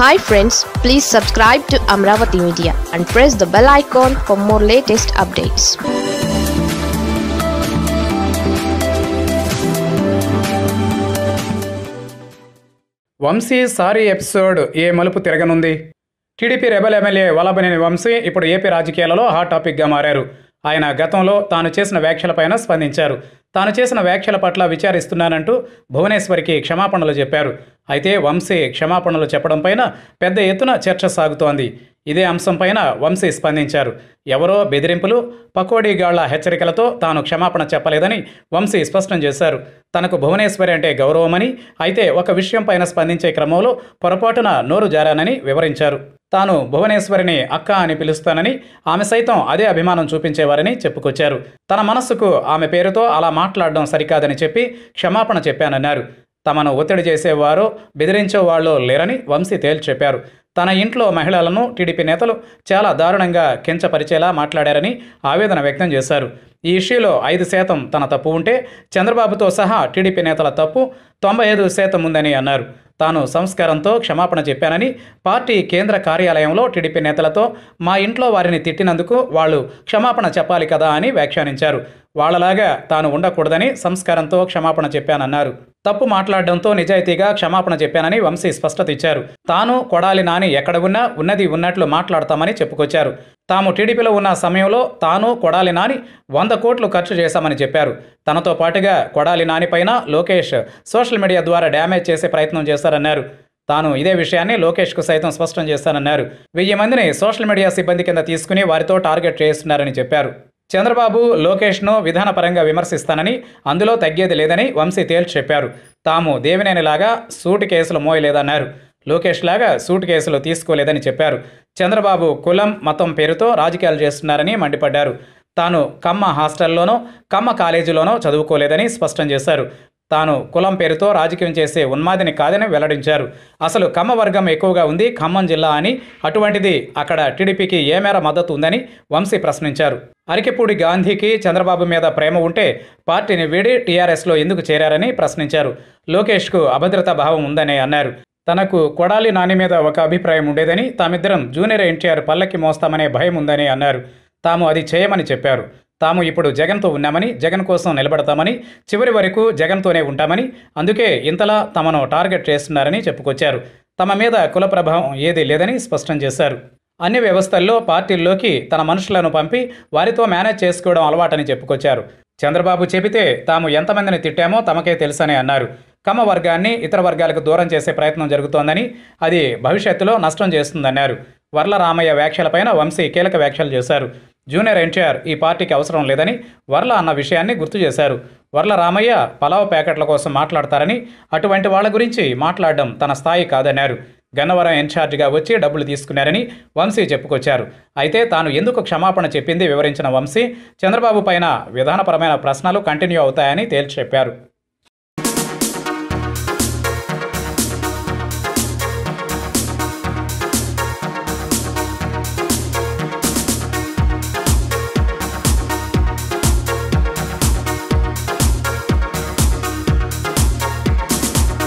hi friends please subscribe to Amaravati media and press the bell icon for more latest updates Vamsi sorry episode ఏ మలుపు తిరగనుంది TDP rebel MLA Vallabhaneni Vamsi ఇప్పుడు AP రాజకీయాలలో hot టాపిక్గా మారారు ఆయన గతంలో తాను చేసిన వ్యాఖ్యలపైన స్పందించారు తాను చేసిన వ్యాఖ్యల పట్ల విచారిస్తున్నానంటూ భువనేశ్వరికి క్షమాపణలు చెప్పారు అయితే వంశీ క్షమాపణలు చెప్పడంపైన పెద్ద ఎత్తున చర్చ సాగుతోంది ఇదే అంశంపైన వంశీ స్పందించారు ఎవరో బెదిరింపులు పకోడీగాళ్ల హెచ్చరికలతో తాను క్షమాపణ చెప్పలేదని వంశీ స్పష్టం చేశారు తనకు భువనేశ్వరి అంటే గౌరవమని అయితే ఒక విషయంపైన స్పందించే క్రమంలో పొరపాటున నోరు జారానని వివరించారు తాను భువనేశ్వరిని అక్క అని పిలుస్తానని ఆమె సైతం అదే అభిమానం చూపించేవారని చెప్పుకొచ్చారు తన మనస్సుకు ఆమె పేరుతో అలా మాట్లాడడం సరికాదని చెప్పి క్షమాపణ చెప్పానన్నారు తమను ఒత్తిడి చేసేవారు బెదిరించేవాళ్ళు లేరని వంశీ తేల్చి చెప్పారు తన ఇంట్లో మహిళలను టీడీపీ నేతలు చాలా దారుణంగా కించపరిచేలా మాట్లాడారని ఆవేదన వ్యక్తం చేశారు ఈ ఇష్యూలో ఐదు శాతం తన తప్పు ఉంటే చంద్రబాబుతో సహా టీడీపీ నేతల తప్పు తొంభై ఐదు శాతం ఉందని అన్నారు తాను సంస్కారంతో క్షమాపణ చెప్పానని పార్టీ కేంద్ర కార్యాలయంలో టీడీపీ నేతలతో మా ఇంట్లో వారిని తిట్టినందుకు వాళ్ళు క్షమాపణ చెప్పాలి కదా అని వ్యాఖ్యానించారు వాళ్ళలాగా తాను ఉండకూడదని సంస్కారంతో క్షమాపణ చెప్పానన్నారు తప్పు మాట్లాడడంతో నిజాయితీగా క్షమాపణ చెప్పానని వంశీ స్పష్టత ఇచ్చారు తాను కొడాలి నాని ఎక్కడ ఉన్నా ఉన్నది ఉన్నట్లు మాట్లాడతామని చెప్పుకొచ్చారు తాము టీడీపీలో ఉన్న సమయంలో తాను కొడాలి నాని వంద కోట్లు ఖర్చు చేశామని చెప్పారు తనతో పాటుగా కొడాలి నానిపైన లోకేష్ సోషల్ మీడియా ద్వారా డ్యామేజ్ చేసే ప్రయత్నం చేశారన్నారు తాను ఇదే విషయాన్ని లోకేష్కు సైతం స్పష్టం చేశానన్నారు వెయ్యి మందిని సోషల్ మీడియా సిబ్బంది కింద తీసుకుని వారితో టార్గెట్ చేస్తున్నారని చెప్పారు చంద్రబాబు లోకేష్ను విధానపరంగా విమర్శిస్తానని అందులో తగ్గేది లేదని వంశీ తేల్చి చెప్పారు తాము దేవినేనిలాగా సూటు కేసులు మోయలేదన్నారు లోకేష్ లాగా సూట్ కేసులు తీసుకోలేదని చెప్పారు చంద్రబాబు కులం మతం పేరుతో రాజకీయాలు చేస్తున్నారని మండిపడ్డారు తాను కమ్మ హాస్టల్లోనో కమ్మ కాలేజీలోనో చదువుకోలేదని స్పష్టం చేశారు తాను కులం పేరుతో రాజకీయం చేసే ఉన్మాదిని కాదని వెల్లడించారు అసలు ఖమ్మ వర్గం ఎక్కువగా ఉంది ఖమ్మం జిల్లా అని అటువంటిది అక్కడ టీడీపీకి ఏ మేర మద్దతు ఉందని వంశీ ప్రశ్నించారు అరికెపూడి గాంధీకి చంద్రబాబు మీద ప్రేమ ఉంటే పార్టీని వీడి టీఆర్ఎస్లో ఎందుకు చేరారని ప్రశ్నించారు లోకేష్కు అభద్రతా భావం ఉందని అన్నారు తనకు కొడాలి నాని మీద ఒక అభిప్రాయం ఉండేదని తామిద్దరం జూనియర్ ఎన్టీఆర్ పల్లకి మోస్తామనే భయం ఉందని అన్నారు తాము అది చేయమని చెప్పారు తాము ఇప్పుడు జగన్తో ఉన్నామని జగన్ కోసం నిలబడతామని చివరి వరకు జగన్తోనే ఉంటామని అందుకే ఇంతలా తమను టార్గెట్ చేస్తున్నారని చెప్పుకొచ్చారు తమ మీద కుల ప్రభావం ఏదీ లేదని స్పష్టం చేశారు అన్ని వ్యవస్థల్లో పార్టీల్లోకి తన మనుషులను పంపి వారితో మేనేజ్ చేసుకోవడం అలవాటని చెప్పుకొచ్చారు చంద్రబాబు చెబితే తాము ఎంతమందిని తిట్టామో తమకే తెలుసని అన్నారు కమ వర్గాన్ని ఇతర వర్గాలకు దూరం చేసే ప్రయత్నం జరుగుతోందని అది భవిష్యత్తులో నష్టం చేస్తుందన్నారు వర్ల రామయ్య వ్యాఖ్యలపైన వంశీ కీలక వ్యాఖ్యలు చేశారు జూనియర్ ఎన్టీఆర్ ఈ పార్టీకి అవసరం లేదని వర్ల అన్న విషయాన్ని గుర్తు చేశారు వర్ల రామయ్య పలావ ప్యాకెట్ల కోసం మాట్లాడతారని అటువంటి వాళ్ళ గురించి మాట్లాడడం తన స్థాయి కాదన్నారు గన్నవరం ఇన్ఛార్జిగా వచ్చి డబ్బులు తీసుకున్నారని వంశీ చెప్పుకొచ్చారు అయితే తాను ఎందుకు క్షమాపణ చెప్పింది వివరించిన వంశీ చంద్రబాబు పైన విధానపరమైన ప్రశ్నలు కంటిన్యూ అవుతాయని తేల్చి చెప్పారు